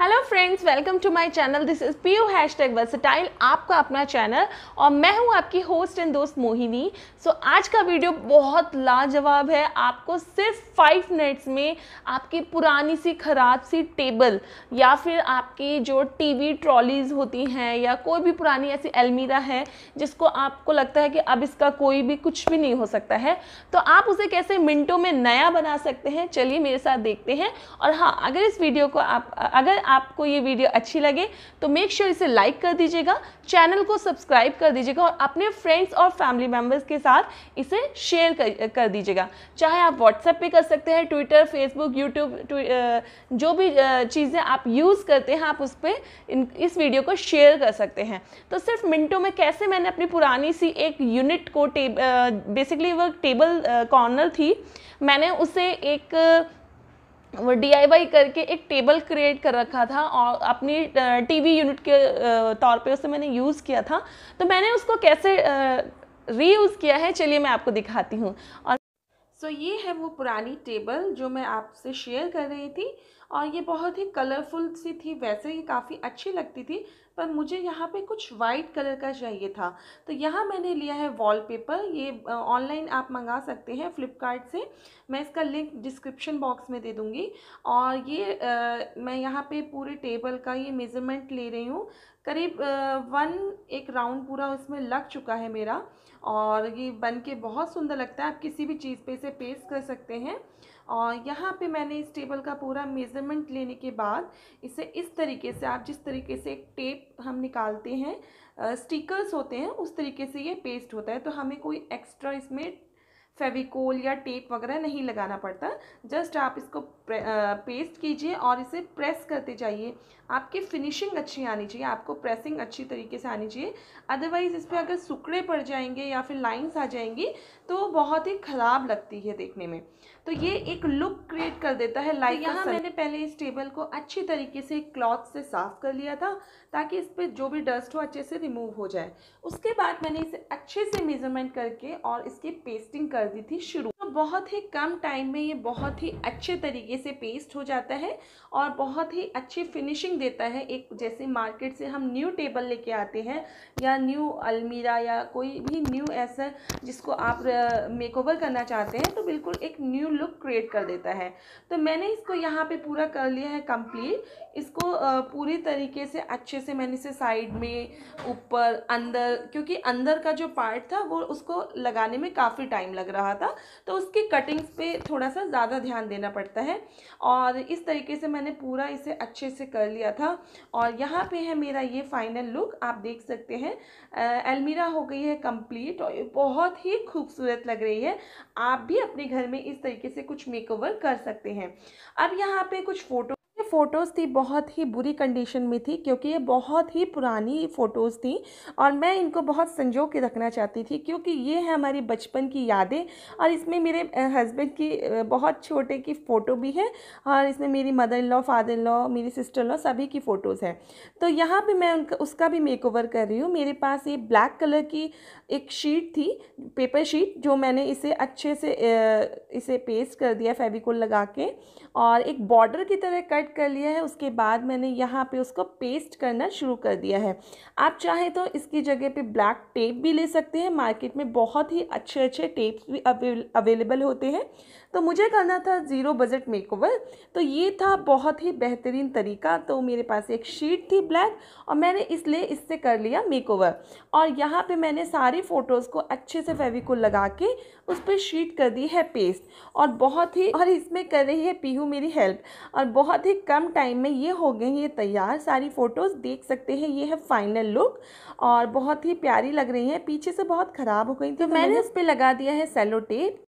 hello friends welcome to my channel this is P U hash tag versatile आपका अपना channel और मैं हूं आपकी होस्ट एंड दोस्त मोहिनी सो so, आज का वीडियो बहुत लाजवाब है आपको सिर्फ फाइव मिनट्स में आपकी पुरानी सी खराब सी टेबल या फिर आपकी जो टीवी ट्रॉलीज होती हैं या कोई भी पुरानी ऐसी अलमीरा है जिसको आपको लगता है कि अब इसका कोई भी कुछ भी नहीं हो सकता है तो आप उसे कैसे मिनटों में नया बना सकते हैं चलिए मेरे साथ देखते हैं और हाँ अगर इस वीडियो को आप अगर आपको ये वीडियो अच्छी लगे तो मेक श्योर sure इसे लाइक कर दीजिएगा चैनल को सब्सक्राइब कर दीजिएगा और अपने फ्रेंड्स और फैमिली मेम्बर्स के साथ इसे शेयर कर, कर दीजिएगा चाहे आप व्हाट्सएप पे कर सकते हैं ट्विटर फेसबुक यूट्यूब जो भी चीज़ें आप यूज़ करते हैं आप उस पर इस वीडियो को शेयर कर सकते हैं तो सिर्फ मिनटों में कैसे मैंने अपनी पुरानी सी एक यूनिट को बेसिकली वो टेबल कॉर्नर थी मैंने उसे एक डी करके एक टेबल क्रिएट कर रखा था और अपनी टीवी यूनिट के तौर पे उसे मैंने यूज़ किया था तो मैंने उसको कैसे रीयूज़ किया है चलिए मैं आपको दिखाती हूँ और सो so, ये है वो पुरानी टेबल जो मैं आपसे शेयर कर रही थी और ये बहुत ही कलरफुल सी थी वैसे ये काफ़ी अच्छी लगती थी पर मुझे यहाँ पे कुछ वाइट कलर का चाहिए था तो यहाँ मैंने लिया है वॉलपेपर ये ऑनलाइन आप मंगा सकते हैं फ्लिपकार्ट से मैं इसका लिंक डिस्क्रिप्शन बॉक्स में दे दूँगी और ये आ, मैं यहाँ पे पूरे टेबल का ये मेज़रमेंट ले रही हूँ करीब वन एक राउंड पूरा उसमें लग चुका है मेरा और ये बन के बहुत सुंदर लगता है आप किसी भी चीज़ पे इसे पेस्ट कर सकते हैं और यहाँ पे मैंने इस टेबल का पूरा मेज़रमेंट लेने के बाद इसे इस तरीके से आप जिस तरीके से एक टेप हम निकालते हैं स्टिकर्स होते हैं उस तरीके से ये पेस्ट होता है तो हमें कोई एक्स्ट्रा इसमें फेविकोल या टेप वगैरह नहीं लगाना पड़ता जस्ट आप इसको पेस्ट कीजिए और इसे प्रेस करते जाइए आपकी फिनिशिंग अच्छी आनी चाहिए आपको प्रेसिंग अच्छी तरीके से आनी चाहिए अदरवाइज़ इस पर अगर सुकड़े पड़ जाएंगे या फिर लाइंस आ जाएंगी तो बहुत ही ख़राब लगती है देखने में तो ये एक लुक क्रिएट कर देता है तो लाइक तो यहाँ मैंने पहले इस टेबल को अच्छी तरीके से क्लॉथ से साफ़ कर लिया था ताकि इस पर जो भी डस्ट हो अच्छे से रिमूव हो जाए उसके बाद मैंने इसे अच्छे से मेजरमेंट करके और इसकी पेस्टिंग कर de te तो बहुत ही कम टाइम में ये बहुत ही अच्छे तरीके से पेस्ट हो जाता है और बहुत ही अच्छी फिनिशिंग देता है एक जैसे मार्केट से हम न्यू टेबल लेके आते हैं या न्यू अलमीरा या कोई भी न्यू ऐसा जिसको आप मेकओवर करना चाहते हैं तो बिल्कुल एक न्यू लुक क्रिएट कर देता है तो मैंने इसको यहाँ पे पूरा कर लिया है कम्प्लीट इसको पूरी तरीके से अच्छे से मैंने इसे साइड में ऊपर अंदर क्योंकि अंदर का जो पार्ट था वो उसको लगाने में काफ़ी टाइम लग रहा था तो तो उसके कटिंग्स पे थोड़ा सा ज़्यादा ध्यान देना पड़ता है और इस तरीके से मैंने पूरा इसे अच्छे से कर लिया था और यहाँ पे है मेरा ये फाइनल लुक आप देख सकते हैं अलमीरा हो गई है कंप्लीट और बहुत ही खूबसूरत लग रही है आप भी अपने घर में इस तरीके से कुछ मेकओवर कर सकते हैं अब यहाँ पर कुछ फ़ोटो फ़ोटोज़ थी बहुत ही बुरी कंडीशन में थी क्योंकि ये बहुत ही पुरानी फ़ोटोज़ थी और मैं इनको बहुत संजो के रखना चाहती थी क्योंकि ये है हमारी बचपन की यादें और इसमें मेरे हस्बैंड की बहुत छोटे की फ़ोटो भी है और इसमें मेरी mother in law father in law मेरी सिस्टर इन लॉ सभी की फ़ोटोज़ हैं तो यहाँ पर मैं उनका उसका भी मेक ओवर कर रही हूँ मेरे पास ये ब्लैक कलर की एक शीट थी पेपर शीट जो मैंने इसे अच्छे से इसे पेस्ट कर दिया फेविकोल लगा के और एक बॉर्डर की तरह कट कर कर लिया है उसके बाद मैंने यहाँ पे उसको पेस्ट करना शुरू कर दिया है आप चाहें तो इसकी जगह पे ब्लैक टेप भी ले सकते हैं मार्केट में बहुत ही अच्छे अच्छे टेप्स भी अवेलेबल होते हैं तो मुझे करना था ज़ीरो बजट मेकओवर तो ये था बहुत ही बेहतरीन तरीका तो मेरे पास एक शीट थी ब्लैक और मैंने इसलिए इससे कर लिया मेकओवर और यहाँ पे मैंने सारी फ़ोटोज़ को अच्छे से फेविकोल लगा के उस पर शीट कर दी है पेस्ट और बहुत ही और इसमें कर रही है पीहू मेरी हेल्प और बहुत ही कम टाइम में ये हो गए ये तैयार सारी फ़ोटोज़ देख सकते हैं ये है फाइनल लुक और बहुत ही प्यारी लग रही है पीछे से बहुत ख़राब हो गई तो, तो मैंने इस पर लगा दिया है सेलो टेप